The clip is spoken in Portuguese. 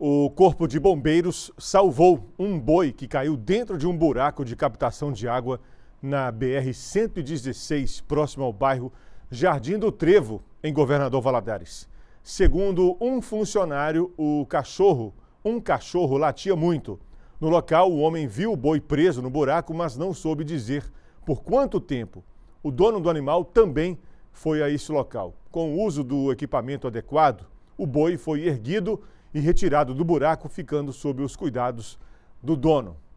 O Corpo de Bombeiros salvou um boi que caiu dentro de um buraco de captação de água na BR-116, próximo ao bairro Jardim do Trevo, em Governador Valadares. Segundo um funcionário, o cachorro, um cachorro latia muito. No local, o homem viu o boi preso no buraco, mas não soube dizer por quanto tempo. O dono do animal também foi a esse local. Com o uso do equipamento adequado, o boi foi erguido e retirado do buraco, ficando sob os cuidados do dono.